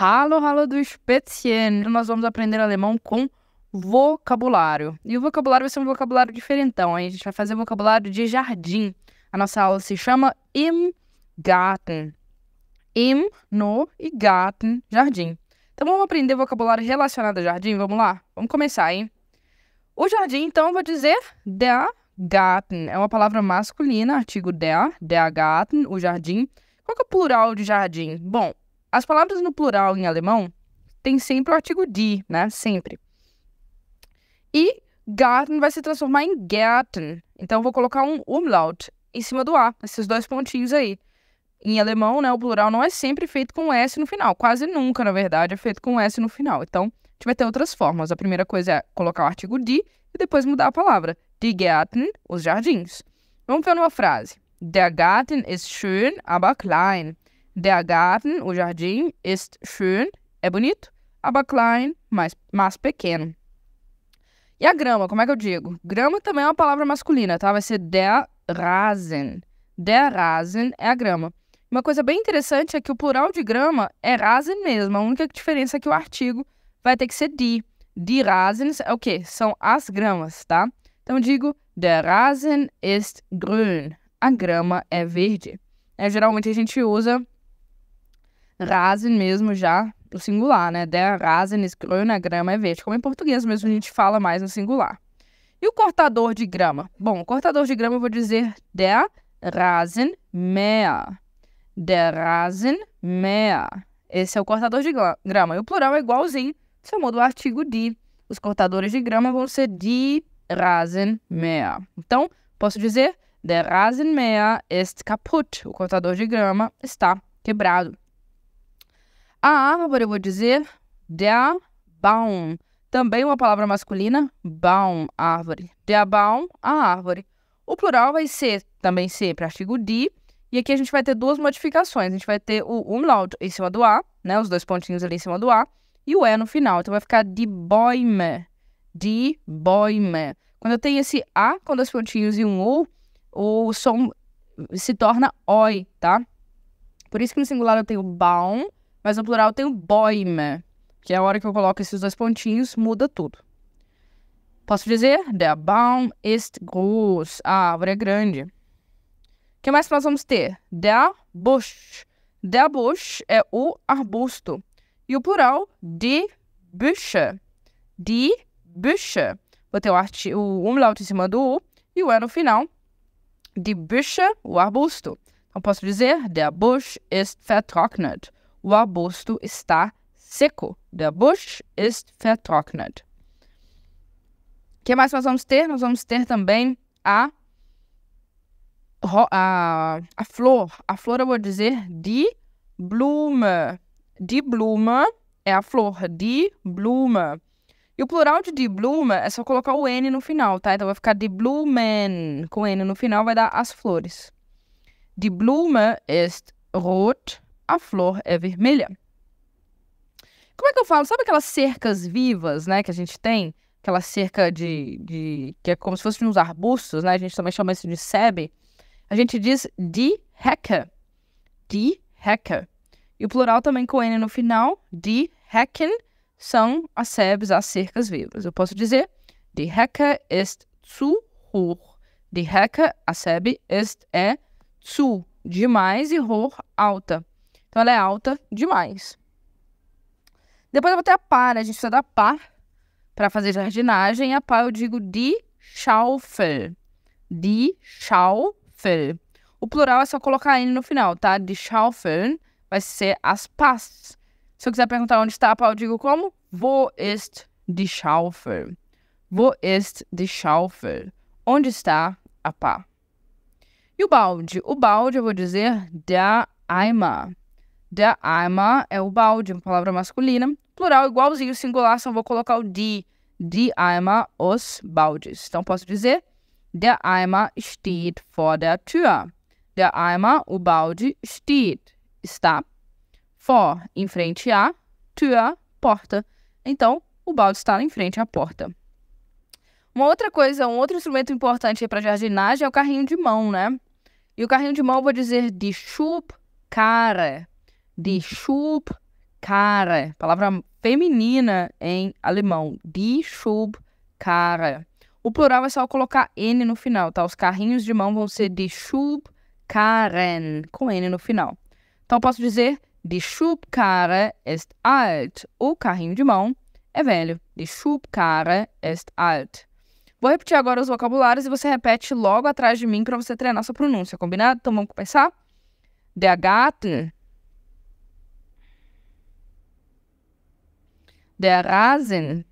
Hallo, hallo do Spätzchen. Nós vamos aprender alemão com vocabulário. E o vocabulário vai ser um vocabulário diferentão, hein? A gente vai fazer vocabulário de jardim. A nossa aula se chama Im Garten. Im, no e Garten, jardim. Então vamos aprender vocabulário relacionado a jardim? Vamos lá? Vamos começar, hein? O jardim, então, eu vou dizer der Garten. É uma palavra masculina, artigo der, der Garten, o jardim. Qual que é o plural de jardim? Bom, as palavras no plural em alemão tem sempre o artigo die, né? Sempre. E Garten vai se transformar em Gärten. Então, eu vou colocar um umlaut em cima do A, esses dois pontinhos aí. Em alemão, né, o plural não é sempre feito com S no final. Quase nunca, na verdade, é feito com S no final. Então, a gente vai ter outras formas. A primeira coisa é colocar o artigo die e depois mudar a palavra. Die Gärten, os jardins. Vamos ver uma frase. Der Garten ist schön, aber klein. Der Garten, o jardim, ist schön, é bonito, aber klein, mas, mas pequeno. E a grama, como é que eu digo? Grama também é uma palavra masculina, tá? Vai ser der Rasen. Der Rasen é a grama. Uma coisa bem interessante é que o plural de grama é Rasen mesmo. A única diferença é que o artigo vai ter que ser die. Die Rasen é o quê? São as gramas, tá? Então eu digo der Rasen ist grün. A grama é verde. É, geralmente a gente usa Rasen mesmo já, o singular, né? Der Rasen ist grüner, grama é verde. Como em português mesmo a gente fala mais no singular. E o cortador de grama? Bom, o cortador de grama eu vou dizer der Rasenmäher. Der Rasenmäher. Esse é o cortador de grama. E o plural é igualzinho, só muda o artigo de. Os cortadores de grama vão ser die Rasenmäher. Então, posso dizer der Rasenmäher ist kaputt. O cortador de grama está quebrado. A árvore, eu vou dizer der Baum. Também uma palavra masculina, Baum, árvore. Der Baum, a árvore. O plural vai ser também sempre artigo de. E aqui a gente vai ter duas modificações. A gente vai ter o umlaut em cima do A, né? Os dois pontinhos ali em cima do A. E o E no final. Então vai ficar de Bäume. de Bäume. Quando eu tenho esse A com dois pontinhos e um U, o som se torna OI, tá? Por isso que no singular eu tenho Baum mas no plural tem o boime, que é a hora que eu coloco esses dois pontinhos, muda tudo. Posso dizer, der Baum ist groß. A árvore é grande. O que mais que nós vamos ter? Der Busch. Der Busch é o arbusto. E o plural, die Büsche. Die Büsche. Vou ter o, arti o umlaut em cima do U e o E no final. Die Büsche, o arbusto. Então, posso dizer, der Busch ist vertrocknet. O arbusto está seco. The bush is vertrocknet. O que mais nós vamos ter? Nós vamos ter também a, a, a flor. A flor eu vou dizer de Blume. De Blume é a flor. De Blume. E o plural de de Blume é só colocar o N no final, tá? Então vai ficar de Blumen. Com N no final vai dar as flores. De Blume ist rot a flor é vermelha. Como é que eu falo? Sabe aquelas cercas vivas, né, que a gente tem? Aquela cerca de, de que é como se fosse uns arbustos, né? A gente também chama isso de sebe. A gente diz de hecke. De hacker. E o plural também com N no final, de hecken, são as sebes, as cercas vivas. Eu posso dizer, de hecke ist zu hoch. de Hecke, a sebe, ist, é, zu, demais e ror, alta. Então ela é alta demais. Depois eu vou ter a pá, né? A gente precisa da pá para fazer jardinagem. A pá eu digo die Schaufel. Die Schaufel. O plural é só colocar N no final, tá? Die Schaufeln vai ser as pás. Se eu quiser perguntar onde está a pá, eu digo como? Wo ist die Schaufel? Wo ist die Schaufel? Onde está a pá? E o balde? O balde eu vou dizer der Eimer. The ama é o balde, uma palavra masculina. Plural igualzinho, singular, só vou colocar o de. The ama, os baldes. Então, posso dizer, The ama steht vor der Tür. The ama, o balde, steht, está. For, em frente à. Tür, porta. Então, o balde está em frente à porta. Uma outra coisa, um outro instrumento importante para jardinagem é o carrinho de mão, né? E o carrinho de mão eu vou dizer de Schubkarre. Die uhum. cara, palavra feminina em alemão. Die cara. O plural é só colocar N no final, tá? Os carrinhos de mão vão ser die Karen, com N no final. Então, posso dizer, die cara ist alt. O carrinho de mão é velho. Die cara ist alt. Vou repetir agora os vocabulários e você repete logo atrás de mim para você treinar sua pronúncia, combinado? Então, vamos começar? Der Garten Der Rasen.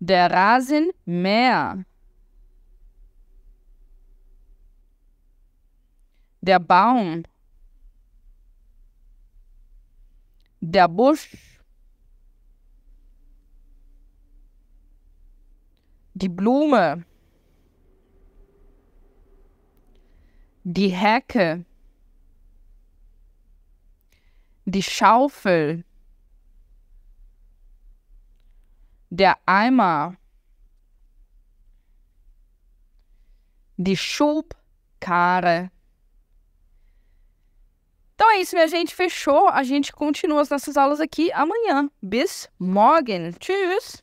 Der Rasen mehr. Der Baum. Der Busch. Die Blume. Die Hecke. Die Schaufel. Der Eimer. die Schubkarre. Então é isso, minha gente. Fechou. A gente continua as nossas aulas aqui amanhã. Bis morgen. Tschüss.